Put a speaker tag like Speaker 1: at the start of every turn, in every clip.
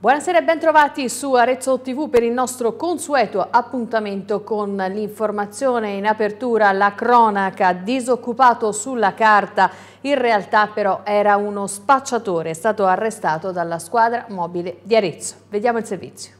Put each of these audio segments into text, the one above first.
Speaker 1: Buonasera e bentrovati su Arezzo TV per il nostro consueto appuntamento con l'informazione in apertura la cronaca disoccupato sulla carta in realtà però era uno spacciatore è stato arrestato dalla squadra mobile di Arezzo vediamo il servizio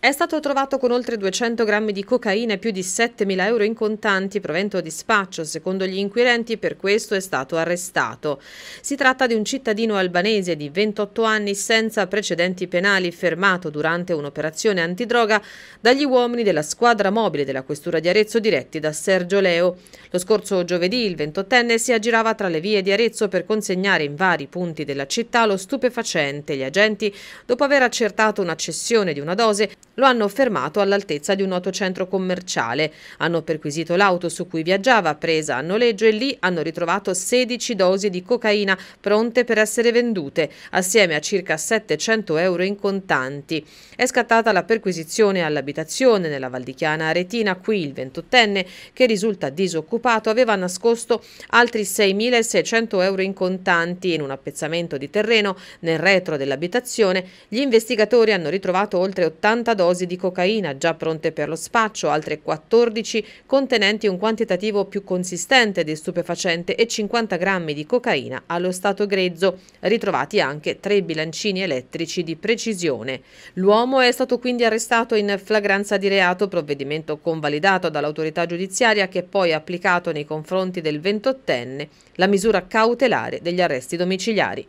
Speaker 2: è stato trovato con oltre 200 grammi di cocaina e più di 7.000 euro in contanti provento a dispaccio. Secondo gli inquirenti per questo è stato arrestato. Si tratta di un cittadino albanese di 28 anni senza precedenti penali fermato durante un'operazione antidroga dagli uomini della squadra mobile della Questura di Arezzo diretti da Sergio Leo. Lo scorso giovedì il 28enne si aggirava tra le vie di Arezzo per consegnare in vari punti della città lo stupefacente. Gli agenti, dopo aver accertato una cessione di una dose, lo hanno fermato all'altezza di un noto centro commerciale. Hanno perquisito l'auto su cui viaggiava, presa a noleggio e lì hanno ritrovato 16 dosi di cocaina pronte per essere vendute, assieme a circa 700 euro in contanti. È scattata la perquisizione all'abitazione nella Valdichiana Aretina, qui il 28enne, che risulta disoccupato, aveva nascosto altri 6.600 euro in contanti in un appezzamento di terreno nel retro dell'abitazione. Gli investigatori hanno ritrovato oltre 80 dosi dosi di cocaina già pronte per lo spaccio, altre 14 contenenti un quantitativo più consistente di stupefacente e 50 grammi di cocaina allo stato grezzo, ritrovati anche tre bilancini elettrici di precisione. L'uomo è stato quindi arrestato in flagranza di reato, provvedimento convalidato dall'autorità giudiziaria che poi ha applicato nei confronti del ventottenne la misura cautelare degli arresti
Speaker 1: domiciliari.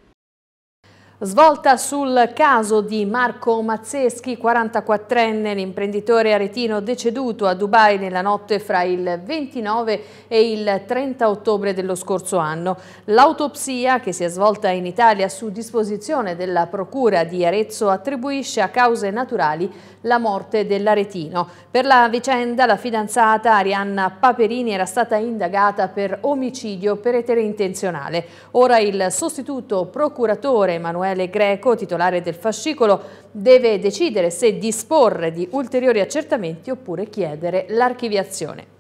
Speaker 1: Svolta sul caso di Marco Mazzeschi, 44enne, l'imprenditore aretino deceduto a Dubai nella notte fra il 29 e il 30 ottobre dello scorso anno. L'autopsia, che si è svolta in Italia su disposizione della Procura di Arezzo, attribuisce a cause naturali la morte dell'aretino. Per la vicenda la fidanzata Arianna Paperini era stata indagata per omicidio per etere intenzionale. Ora il sostituto procuratore Emanuele Emanuele Greco, titolare del fascicolo, deve decidere se disporre di ulteriori accertamenti oppure chiedere l'archiviazione.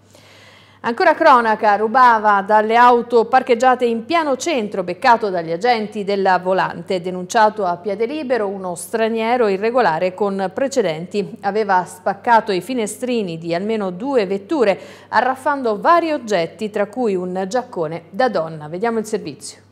Speaker 1: Ancora cronaca, rubava dalle auto parcheggiate in piano centro, beccato dagli agenti della Volante, denunciato a piede libero uno straniero irregolare con precedenti. Aveva spaccato i finestrini di almeno due vetture, arraffando vari oggetti, tra cui un giaccone da donna. Vediamo il servizio.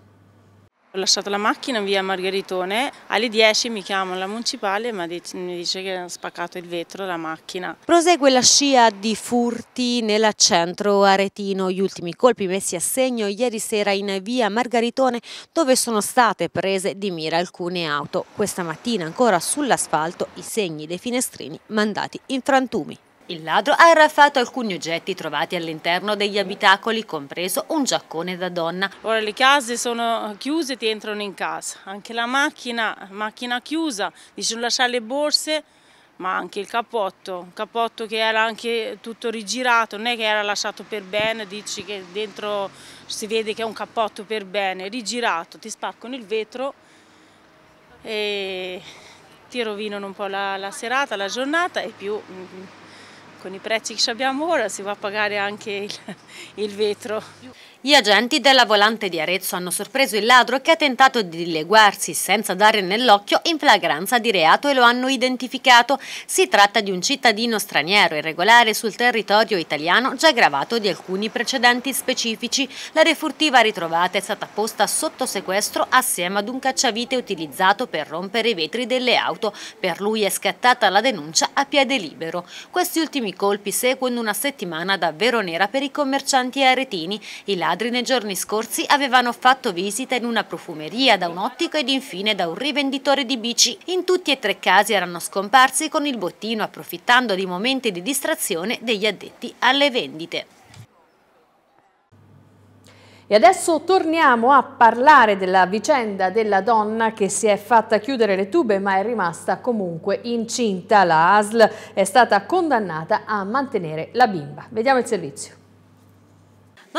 Speaker 2: Ho lasciato la macchina in via Margheritone, alle 10 mi chiama la municipale e mi dice che ha spaccato il vetro la macchina.
Speaker 3: Prosegue la scia di furti nel centro aretino, gli ultimi colpi messi a segno ieri sera in via Margaritone dove sono state prese di mira alcune auto. Questa mattina ancora sull'asfalto i segni dei finestrini mandati in frantumi. Il ladro ha arraffato alcuni oggetti trovati all'interno degli abitacoli, compreso un giaccone da donna. Ora le case sono chiuse, e ti entrano in casa. Anche la macchina, macchina chiusa, dice lasciare le
Speaker 2: borse, ma anche il cappotto. Un cappotto che era anche tutto rigirato, non è che era lasciato per bene, dici che dentro si vede che è un cappotto per bene, rigirato, ti spaccano il vetro e ti rovinano un po' la, la serata, la giornata e più mm, mm, con i prezzi che abbiamo ora si va a pagare anche il, il vetro.
Speaker 3: Gli agenti della volante di Arezzo hanno sorpreso il ladro che ha tentato di dileguarsi senza dare nell'occhio in flagranza di reato e lo hanno identificato. Si tratta di un cittadino straniero irregolare sul territorio italiano già gravato di alcuni precedenti specifici. La refurtiva ritrovata è stata posta sotto sequestro assieme ad un cacciavite utilizzato per rompere i vetri delle auto. Per lui è scattata la denuncia a piede libero. Questi ultimi colpi seguono una settimana davvero nera per i commercianti aretini. Il ladri nei giorni scorsi avevano fatto visita in una profumeria, da un ottico ed infine da un rivenditore di bici. In tutti e tre casi erano scomparsi con il bottino approfittando di momenti di distrazione degli addetti alle vendite.
Speaker 1: E adesso torniamo a parlare della vicenda della donna che si è fatta chiudere le tube ma è rimasta comunque incinta. La ASL è stata condannata a mantenere la bimba. Vediamo il servizio.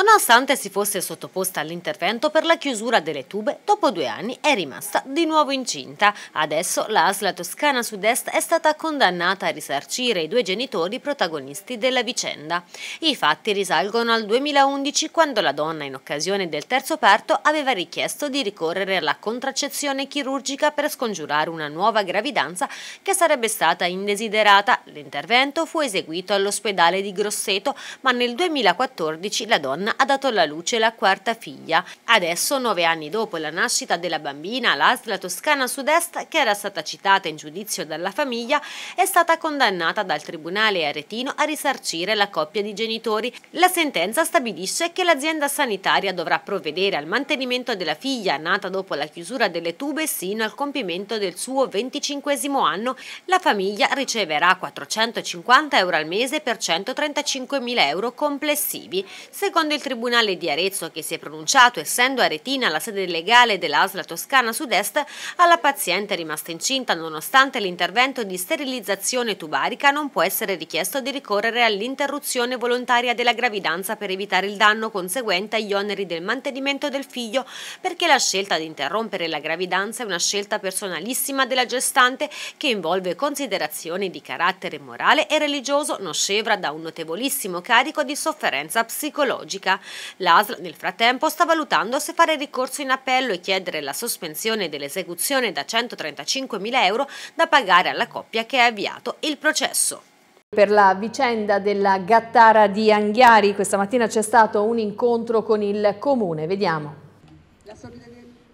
Speaker 3: Nonostante si fosse sottoposta all'intervento per la chiusura delle tube, dopo due anni è rimasta di nuovo incinta. Adesso la ASL Toscana Sud-Est è stata condannata a risarcire i due genitori protagonisti della vicenda. I fatti risalgono al 2011 quando la donna in occasione del terzo parto aveva richiesto di ricorrere alla contraccezione chirurgica per scongiurare una nuova gravidanza che sarebbe stata indesiderata. L'intervento fu eseguito all'ospedale di Grosseto, ma nel 2014 la donna ha dato alla luce la quarta figlia. Adesso, nove anni dopo la nascita della bambina, l'Asla Toscana Sud-Est, che era stata citata in giudizio dalla famiglia, è stata condannata dal tribunale aretino a risarcire la coppia di genitori. La sentenza stabilisce che l'azienda sanitaria dovrà provvedere al mantenimento della figlia nata dopo la chiusura delle tube sino al compimento del suo 25 anno. La famiglia riceverà 450 euro al mese per 135 mila euro complessivi. Secondo Secondo il Tribunale di Arezzo che si è pronunciato, essendo Aretina la sede legale dell'ASLA Toscana Sud-Est, alla paziente rimasta incinta nonostante l'intervento di sterilizzazione tubarica non può essere richiesto di ricorrere all'interruzione volontaria della gravidanza per evitare il danno conseguente agli oneri del mantenimento del figlio, perché la scelta di interrompere la gravidanza è una scelta personalissima della gestante che involve considerazioni di carattere morale e religioso non scevra da un notevolissimo carico di sofferenza psicologica chirurgica. L'ASL nel frattempo sta valutando se fare ricorso in appello e chiedere la sospensione dell'esecuzione da 135.000 euro da pagare alla coppia che ha avviato il processo.
Speaker 1: Per la vicenda della Gattara di Anghiari questa mattina c'è stato un incontro con il comune, vediamo.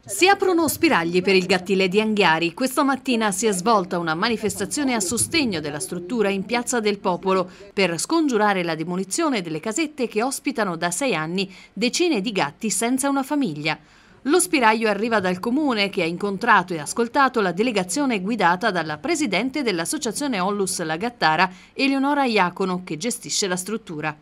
Speaker 1: Si aprono spiragli per il gattile di Anghiari. Questa mattina si è svolta una manifestazione a sostegno della struttura in Piazza del Popolo per scongiurare la demolizione delle casette che ospitano da sei anni decine di gatti senza una famiglia. Lo spiraglio arriva dal comune che ha incontrato e ascoltato la delegazione guidata dalla presidente dell'associazione Ollus La Gattara, Eleonora Iacono, che gestisce la struttura.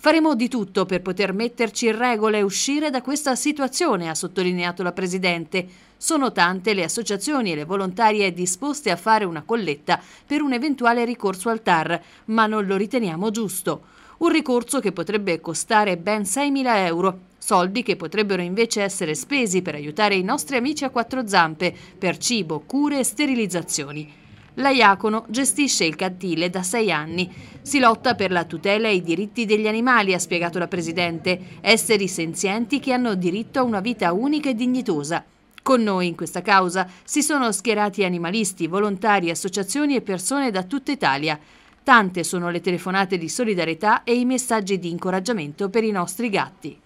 Speaker 1: Faremo di tutto per poter metterci in regola e uscire da questa situazione, ha sottolineato la Presidente. Sono tante le associazioni e le volontarie disposte a fare una colletta per un eventuale ricorso al TAR, ma non lo riteniamo giusto. Un ricorso che potrebbe costare ben 6.000 euro, soldi che potrebbero invece essere spesi per aiutare i nostri amici a quattro zampe, per cibo, cure e sterilizzazioni. La Iacono gestisce il cattile da sei anni. Si lotta per la tutela e i diritti degli animali, ha spiegato la Presidente, esseri senzienti che hanno diritto a una vita unica e dignitosa. Con noi in questa causa si sono schierati animalisti, volontari, associazioni e persone da tutta Italia. Tante sono le telefonate di solidarietà e i messaggi di incoraggiamento per i nostri gatti.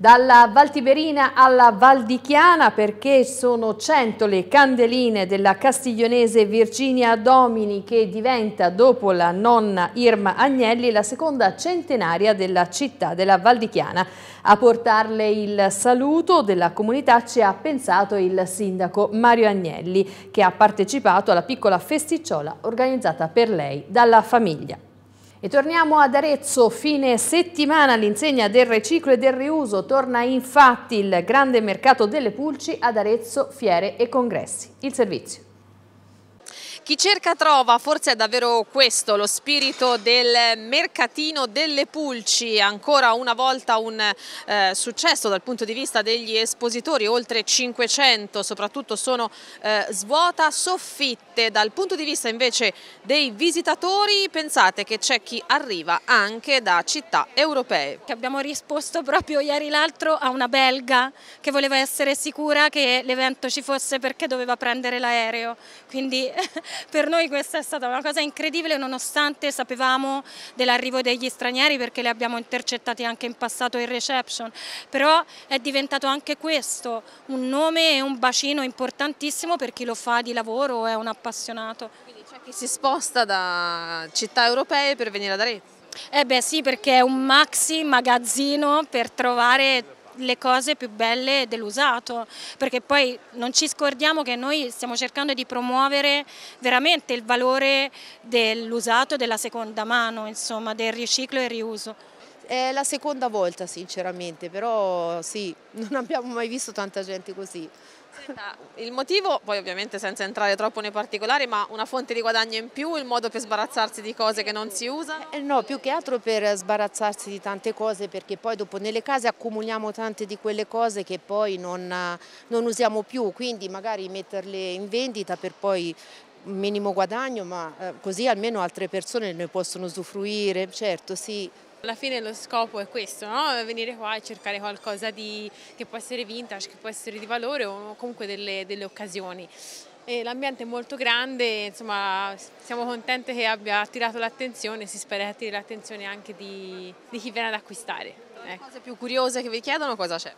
Speaker 1: Dalla Valtiberina alla Valdichiana perché sono 100 le candeline della castiglionese Virginia Domini che diventa dopo la nonna Irma Agnelli la seconda centenaria della città della Valdichiana. A portarle il saluto della comunità ci ha pensato il sindaco Mario Agnelli che ha partecipato alla piccola festicciola organizzata per lei dalla famiglia. E torniamo ad Arezzo, fine settimana all'insegna del riciclo e del riuso torna infatti il grande mercato delle pulci ad Arezzo, fiere e congressi. Il servizio.
Speaker 2: Chi cerca trova, forse è davvero questo lo spirito del mercatino delle pulci, ancora una volta un eh, successo dal punto di vista degli espositori, oltre 500, soprattutto sono eh, svuota soffitte, dal punto di vista invece dei visitatori pensate che c'è chi arriva anche da città europee. Abbiamo risposto proprio ieri l'altro a una belga che voleva essere sicura che l'evento ci fosse perché doveva prendere l'aereo, quindi per noi questa è stata una cosa incredibile nonostante sapevamo dell'arrivo degli stranieri perché li abbiamo intercettati anche in passato in reception, però è diventato anche questo un nome e un bacino importantissimo per chi lo fa di lavoro è un appassionato. Quindi c'è chi si sposta da città europee per venire ad Arezzo? Eh beh sì perché è un maxi magazzino per trovare le cose più belle dell'usato, perché poi non ci scordiamo che noi stiamo cercando di promuovere veramente il valore dell'usato, della seconda mano, insomma, del riciclo e riuso. È la seconda volta sinceramente, però sì, non abbiamo mai visto tanta gente così. il motivo, poi ovviamente senza entrare troppo nei particolari, ma una fonte di guadagno in più, il modo per sbarazzarsi di cose che non si usano? Eh no, più che altro per sbarazzarsi di tante cose perché poi dopo nelle case accumuliamo tante di quelle cose che poi non, non usiamo più, quindi magari metterle in vendita per poi un minimo guadagno, ma eh, così almeno altre persone ne possono usufruire, certo sì. Alla fine lo scopo è questo, no? venire qua e cercare qualcosa di, che può essere vintage, che può essere di valore o comunque delle, delle occasioni. L'ambiente è molto grande, insomma, siamo contenti che abbia attirato l'attenzione, e si spera che attiri l'attenzione anche di, di, chi viene ad acquistare. Ecco. Le cose più curiose che vi chiedono cosa c'è?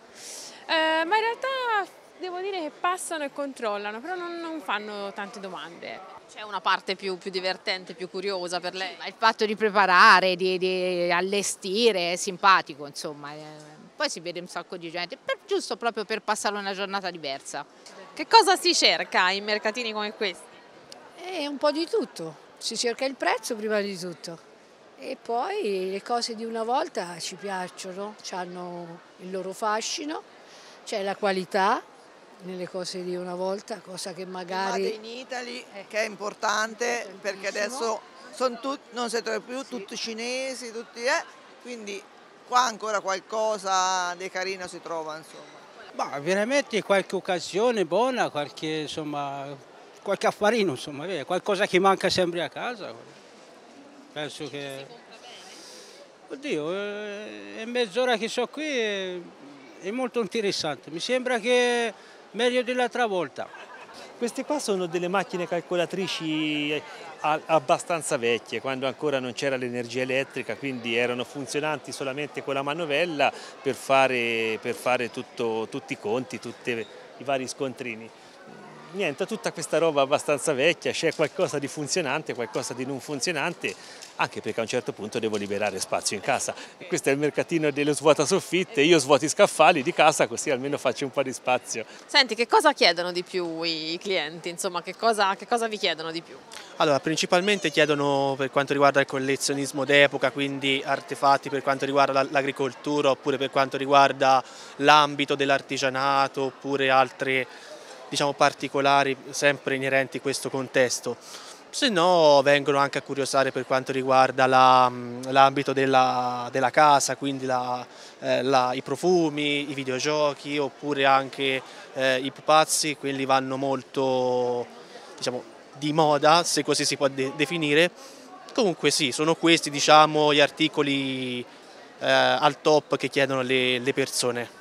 Speaker 2: Eh, ma in realtà Devo dire che passano e controllano, però non, non fanno tante domande. C'è una parte più, più, divertente, più curiosa per lei? Il fatto di preparare, di, di allestire, è simpatico, insomma. Eh. Poi si vede un sacco di gente, per, giusto proprio per passare una giornata diversa. Che cosa si cerca in mercatini come questi?
Speaker 1: Eh, un po' di tutto. Si cerca il prezzo prima di tutto. E poi le cose di una volta ci piacciono, hanno il loro fascino, c'è la qualità, nelle cose di una volta, cosa che magari... Made in
Speaker 2: Italy, eh, che è importante perché adesso tut, non si trova più sì. tutti cinesi, tutti, eh, quindi qua ancora qualcosa di carino si trova insomma.
Speaker 3: Ma veramente qualche occasione buona, qualche, insomma, qualche affarino, insomma, qualcosa che manca sempre a casa. Penso che...
Speaker 4: Oddio, eh, è mezz'ora che sono qui, eh, è molto interessante. Mi sembra che meglio dell'altra volta. Queste qua sono delle macchine calcolatrici eh, abbastanza vecchie, quando ancora non c'era l'energia elettrica, quindi erano funzionanti solamente con la manovella per fare, per fare tutto, tutti i conti, tutti i vari scontrini niente, tutta questa roba abbastanza vecchia, c'è qualcosa di funzionante, qualcosa di non funzionante, anche perché a un certo punto devo liberare spazio in casa. E questo è il mercatino dello svuota soffitte, io svuoto i scaffali di casa così almeno faccio un po' di spazio.
Speaker 2: Senti, che cosa chiedono di più i clienti? Insomma, che cosa, che cosa vi chiedono di più? Allora, principalmente chiedono per quanto riguarda il collezionismo d'epoca, quindi artefatti per quanto riguarda l'agricoltura oppure per quanto riguarda l'ambito dell'artigianato oppure altre diciamo, particolari sempre inerenti a questo contesto. Se no vengono anche a curiosare per quanto riguarda mm, l'ambito la, della, della, casa, quindi la, eh, la, i profumi, i videogiochi oppure anche eh, i pupazzi, quelli vanno molto diciamo, di moda, se così si può de definire. Comunque sì, sono questi diciamo, gli articoli eh, al top che chiedono le, le persone.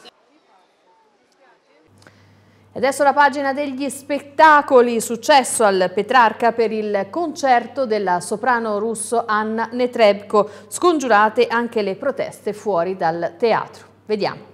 Speaker 1: Adesso la pagina degli spettacoli, successo al Petrarca per il concerto della soprano russo Anna Netrebko, scongiurate anche le proteste fuori dal teatro. Vediamo.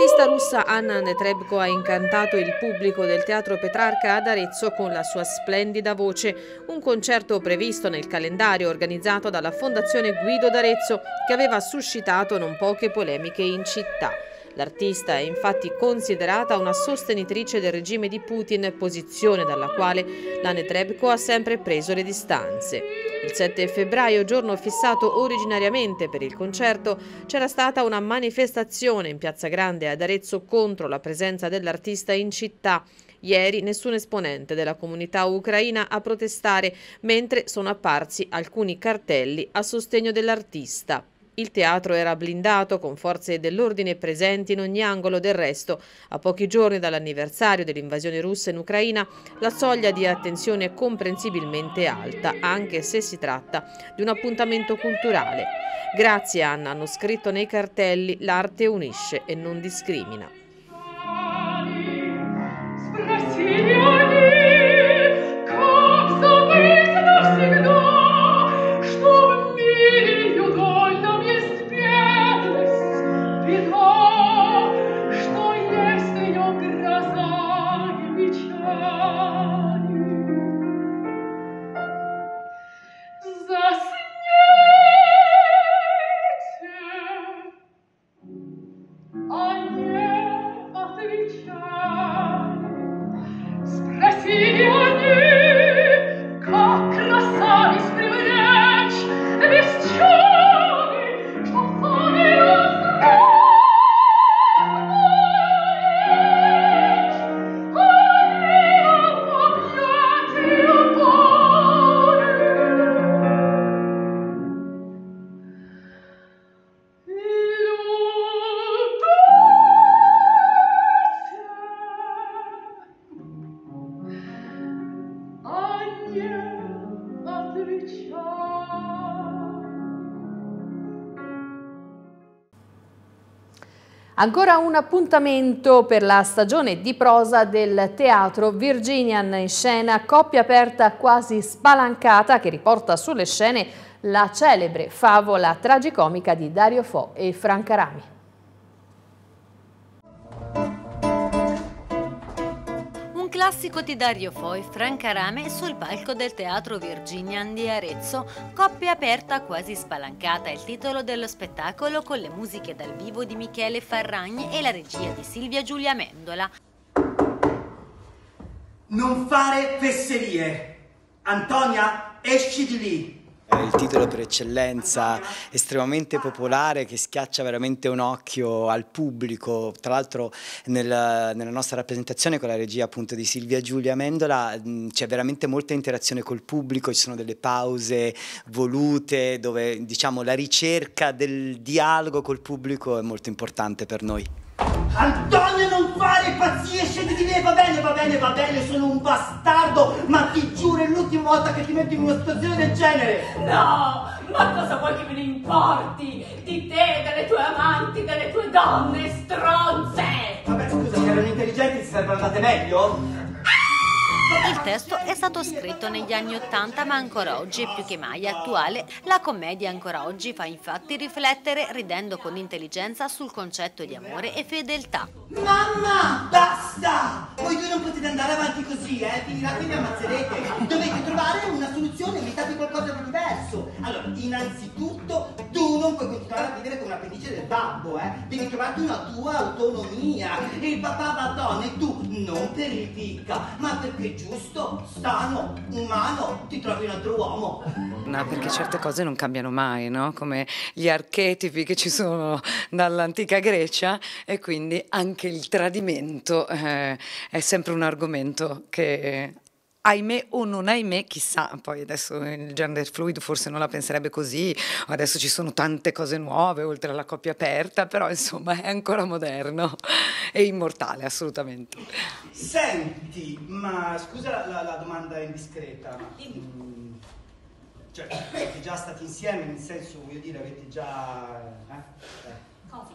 Speaker 2: L'artista russa Anna Netrebko ha incantato il pubblico del Teatro Petrarca ad Arezzo con la sua splendida voce, un concerto previsto nel calendario organizzato dalla Fondazione Guido d'Arezzo che aveva suscitato non poche polemiche in città. L'artista è infatti considerata una sostenitrice del regime di Putin, posizione dalla quale Lane Trebko ha sempre preso le distanze. Il 7 febbraio, giorno fissato originariamente per il concerto, c'era stata una manifestazione in Piazza Grande ad Arezzo contro la presenza dell'artista in città. Ieri nessun esponente della comunità ucraina a protestare, mentre sono apparsi alcuni cartelli a sostegno dell'artista. Il teatro era blindato con forze dell'ordine presenti in ogni angolo del resto. A pochi giorni dall'anniversario dell'invasione russa in Ucraina, la soglia di attenzione è comprensibilmente alta, anche se si tratta di un appuntamento culturale. Grazie Anna, hanno scritto nei cartelli, l'arte unisce e non discrimina.
Speaker 1: Ancora un appuntamento per la stagione di prosa del teatro Virginian in scena, coppia aperta quasi spalancata che riporta sulle scene la celebre favola tragicomica di Dario Fo e Franca Rami.
Speaker 3: classico di Dario Foi, Franca Rame sul palco del Teatro Virginian di Arezzo, coppia aperta quasi spalancata, il titolo dello spettacolo con le musiche dal vivo di Michele Farragni e la regia di Silvia Giulia Mendola.
Speaker 1: Non fare
Speaker 4: fesserie! Antonia, esci di lì!
Speaker 3: il titolo per eccellenza estremamente popolare che schiaccia veramente un occhio al pubblico. Tra l'altro nel, nella nostra rappresentazione con la regia appunto di Silvia Giulia Mendola c'è veramente molta interazione col pubblico, ci sono delle pause volute dove diciamo la ricerca del dialogo col pubblico è molto importante per noi. Antonio non fare pazzie, scendi di me, va bene, va bene, va bene, sono un bastardo, ma ti giuro è l'ultima volta che ti metto in una situazione del genere. No, ma cosa vuoi che me ne importi? Di te, delle tue amanti, delle tue donne stronze! Vabbè, scusa, se erano intelligenti ti sarebbero andate meglio? Il testo è stato scritto negli anni Ottanta ma ancora oggi è più che mai attuale. La commedia ancora oggi fa infatti riflettere ridendo con intelligenza sul concetto di amore e fedeltà. Mamma, basta! Voi due non potete andare avanti così, eh? Finirà e mi ammazzerete. Dovete trovare una soluzione, inventate qualcosa di diverso. Allora, innanzitutto, tu non puoi continuare a vivere con l'appendice del babbo, eh? Devi trovarti una tua autonomia. Il papà va a donne, tu non per il ripicca, ma perché giusto, sano, umano, ti trovi un altro uomo.
Speaker 2: No, perché certe
Speaker 3: cose non cambiano mai, no? Come gli archetipi che ci sono dall'antica Grecia e quindi anche il tradimento eh, è sempre un argomento che ahimè o non ahimè, chissà, poi adesso il gender fluid forse non la penserebbe così, adesso ci sono tante cose nuove oltre alla coppia aperta, però insomma è ancora moderno e immortale assolutamente. Senti, ma scusa la, la domanda indiscreta, ma... Mm, cioè, avete già stati insieme, nel senso, voglio dire, avete già... Eh? eh? Cosa?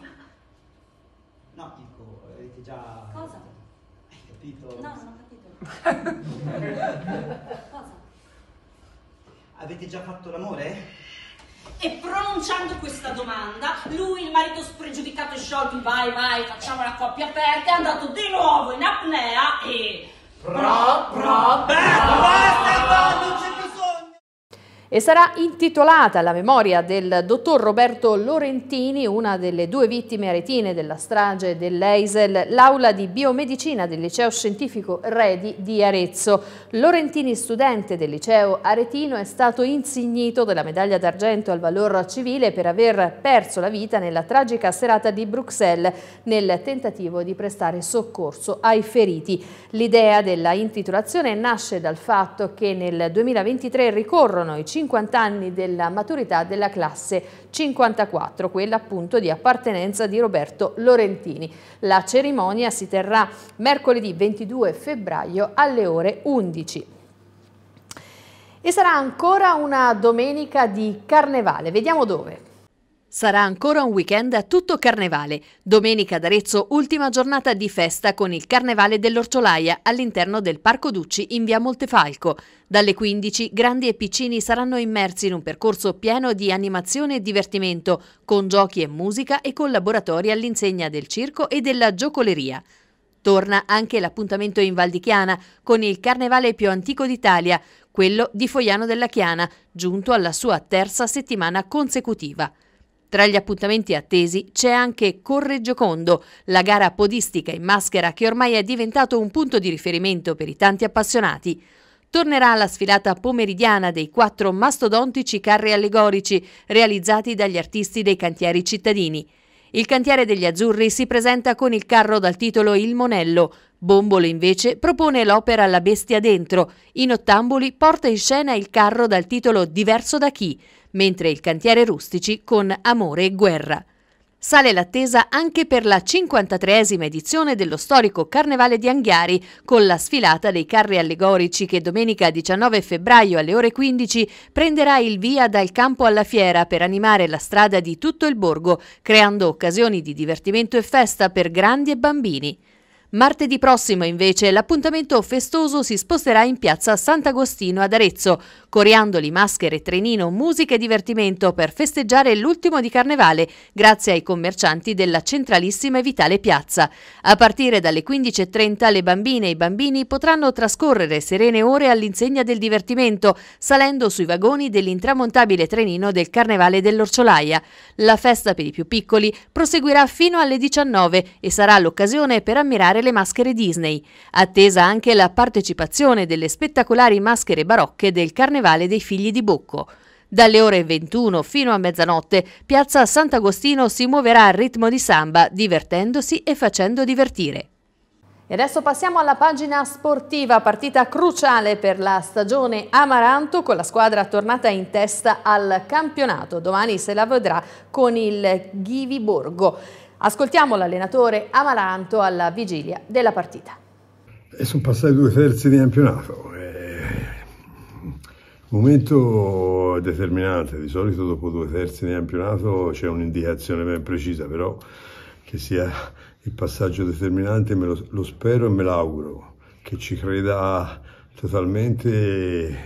Speaker 3: No, dico, avete già... Cosa? capito? No, non ho capito. Cosa? Avete già fatto l'amore? E pronunciando questa domanda, lui, il marito spregiudicato e sciolto, vai, vai, facciamo la coppia aperta, è andato di nuovo in apnea e... Pro, pro, pro, pro, pro, pro, pro, pro,
Speaker 1: e sarà intitolata alla memoria del dottor Roberto Lorentini, una delle due vittime aretine della strage dell'Eisel, l'aula di biomedicina del liceo scientifico Redi di Arezzo. Lorentini, studente del liceo aretino, è stato insignito della medaglia d'argento al valor civile per aver perso la vita nella tragica serata di Bruxelles nel tentativo di prestare soccorso ai feriti. L'idea della intitolazione nasce dal fatto che nel 2023 ricorrono i 5 50 anni della maturità della classe 54, quella appunto di appartenenza di Roberto Lorentini. La cerimonia si terrà mercoledì 22 febbraio alle ore 11. E sarà ancora una domenica di carnevale, vediamo dove. Sarà ancora un weekend a tutto carnevale. Domenica ad Arezzo, ultima giornata di festa con il Carnevale dell'Orciolaia all'interno del Parco Ducci in via Montefalco. Dalle 15 grandi e piccini saranno immersi in un percorso pieno di animazione e divertimento, con giochi e musica e collaboratori all'insegna del circo e della giocoleria. Torna anche l'appuntamento in Val di Chiana con il carnevale più antico d'Italia, quello di Foiano della Chiana, giunto alla sua terza settimana consecutiva. Tra gli appuntamenti attesi c'è anche Correggiocondo, la gara podistica in maschera che ormai è diventato un punto di riferimento per i tanti appassionati. Tornerà la sfilata pomeridiana dei quattro mastodontici carri allegorici realizzati dagli artisti dei cantieri cittadini. Il cantiere degli Azzurri si presenta con il carro dal titolo Il Monello. Bombolo invece propone l'opera La bestia dentro. In Ottamboli porta in scena il carro dal titolo Diverso da chi, mentre il cantiere Rustici con Amore e guerra. Sale l'attesa anche per la 53esima edizione dello storico Carnevale di Anghiari, con la sfilata dei carri allegorici che domenica 19 febbraio alle ore 15 prenderà il via dal campo alla fiera per animare la strada di tutto il borgo, creando occasioni di divertimento e festa per grandi e bambini. Martedì prossimo invece l'appuntamento festoso si sposterà in piazza Sant'Agostino ad Arezzo, coriandoli, maschere, trenino, musica e divertimento per festeggiare l'ultimo di Carnevale grazie ai commercianti della centralissima e vitale piazza. A partire dalle 15.30 le bambine e i bambini potranno trascorrere serene ore all'insegna del divertimento salendo sui vagoni dell'intramontabile trenino del Carnevale dell'Orciolaia. La festa per i più piccoli proseguirà fino alle 19 e sarà l'occasione per ammirare le maschere Disney, attesa anche la partecipazione delle spettacolari maschere barocche del Carnevale dei Figli di Bocco. Dalle ore 21 fino a mezzanotte, Piazza Sant'Agostino si muoverà al ritmo di samba, divertendosi e facendo divertire. E adesso passiamo alla pagina sportiva, partita cruciale per la stagione Amaranto con la squadra tornata in testa al campionato. Domani se la vedrà con il Ghivi Borgo. Ascoltiamo l'allenatore Amaranto alla vigilia della partita.
Speaker 5: E sono passati due terzi di campionato. Eh. Momento determinante, di solito dopo due terzi di campionato c'è un'indicazione ben precisa, però che sia il passaggio determinante me lo, lo spero e me l'auguro, che ci creda totalmente,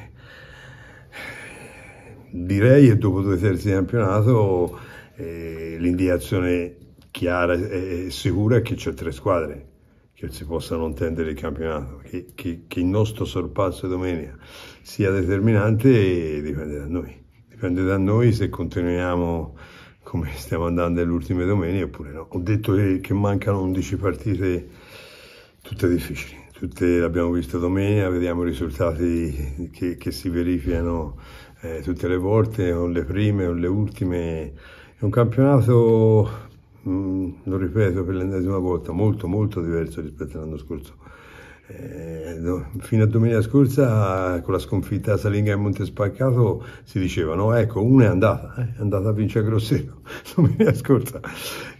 Speaker 5: direi, e dopo due terzi di campionato eh, l'indicazione chiara e, sicura che c'è tre squadre che si possano intendere il campionato, che, che, che il nostro sorpasso domenica sia determinante dipende da noi, dipende da noi se continuiamo come stiamo andando nelle ultime domeniche oppure no. Ho detto che, che mancano 11 partite tutte difficili, tutte l'abbiamo visto domenica, vediamo i risultati che, che si verificano eh, tutte le volte, o le prime o le ultime. È un campionato mh, mm, lo ripeto per l'ennesima volta, molto molto diverso rispetto all'anno scorso. Eh, fino a domenica scorsa con la sconfitta a Salinga e Montespaccato si diceva no ecco una è andata eh, è andata a vincere Grosseto domenica scorsa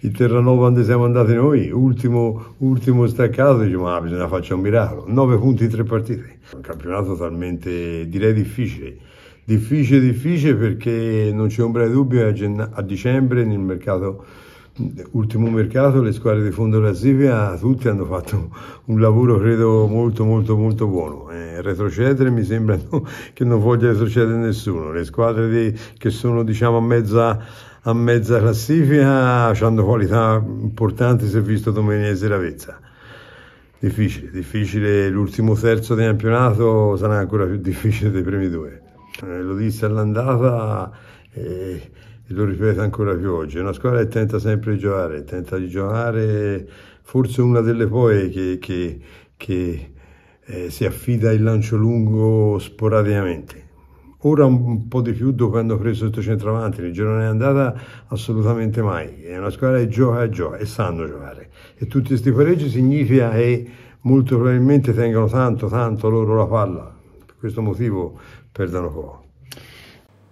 Speaker 5: il Terranova quando siamo andati noi ultimo, ultimo staccato diciamo ma ah, bisogna fare un miracolo 9 punti in 3 partite un campionato talmente direi difficile difficile difficile perché non c'è ombra di dubbio a, a dicembre nel mercato ultimo mercato le squadre di fondo classifica tutte hanno fatto un lavoro credo molto molto molto buono eh, retrocedere mi sembra no, che non voglia retrocedere nessuno le squadre di, che sono diciamo a mezza, a mezza classifica hanno qualità importanti si è visto Domenese e Ravezza difficile, difficile l'ultimo terzo di campionato sarà ancora più difficile dei primi due eh, lo disse all'andata eh, e lo ripeto ancora più oggi, è una squadra che tenta sempre di giocare, tenta di giocare forse una delle poche che, che, che eh, si affida il lancio lungo sporadicamente. Ora un po' di più dopo quando ho preso il centravanti, il giro non è andata assolutamente mai. È una squadra che gioca e gioca e sanno giocare. E tutti questi pareggi significa che molto probabilmente tengono tanto, tanto loro la palla. Per questo motivo perdono poco.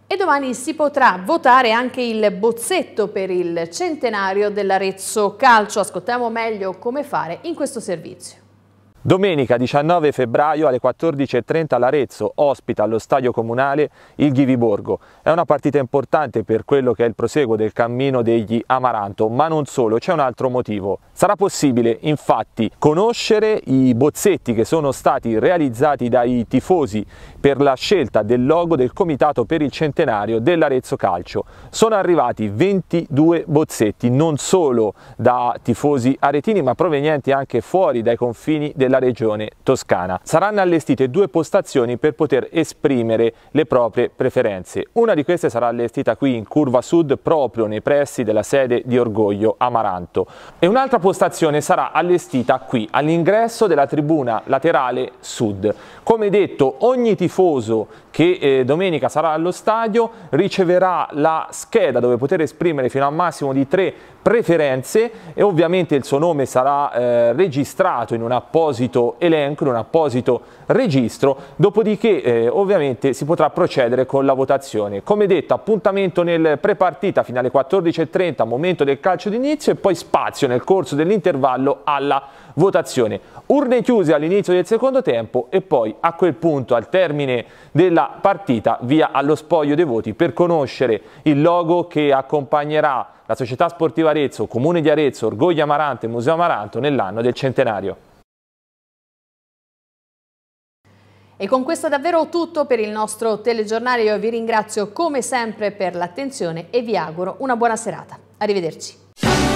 Speaker 1: E domani si potrà votare anche il bozzetto per il centenario dell'Arezzo Calcio. Ascoltiamo meglio come fare in questo servizio.
Speaker 4: Domenica 19 febbraio alle 14.30 l'Arezzo ospita allo stadio comunale il Ghiviborgo. È una partita importante per quello che è il proseguo del cammino degli Amaranto, ma non solo, c'è un altro motivo. Sarà possibile infatti conoscere i bozzetti che sono stati realizzati dai tifosi per la scelta del logo del Comitato per il Centenario dell'Arezzo Calcio. Sono arrivati 22 bozzetti, non solo da tifosi aretini, ma provenienti anche fuori dai confini dell'Arezzo della regione Toscana. Saranno allestite due postazioni per poter esprimere le proprie preferenze. Una di queste sarà allestita qui in Curva Sud proprio nei pressi della sede di Orgoglio Amaranto e un'altra postazione sarà allestita qui all'ingresso della tribuna laterale sud. Come detto ogni tifoso che eh, domenica sarà allo stadio riceverà la scheda dove poter esprimere fino a un massimo di tre preferenze e ovviamente il suo nome sarà eh, registrato in un apposito elenco, in un apposito registro, dopodiché eh, ovviamente si potrà procedere con la votazione. Come detto appuntamento nel prepartita alle 14.30, momento del calcio d'inizio e poi spazio nel corso dell'intervallo alla votazione. Urne chiuse all'inizio del secondo tempo e poi a quel punto al termine della partita via allo spoglio dei voti per conoscere il logo che accompagnerà la Società Sportiva Arezzo, Comune di Arezzo, Orgoglio Amaranto e Museo Amaranto nell'anno del centenario.
Speaker 1: E con questo è davvero tutto per il nostro telegiornale. Io vi ringrazio come sempre per l'attenzione e vi auguro una buona serata. Arrivederci.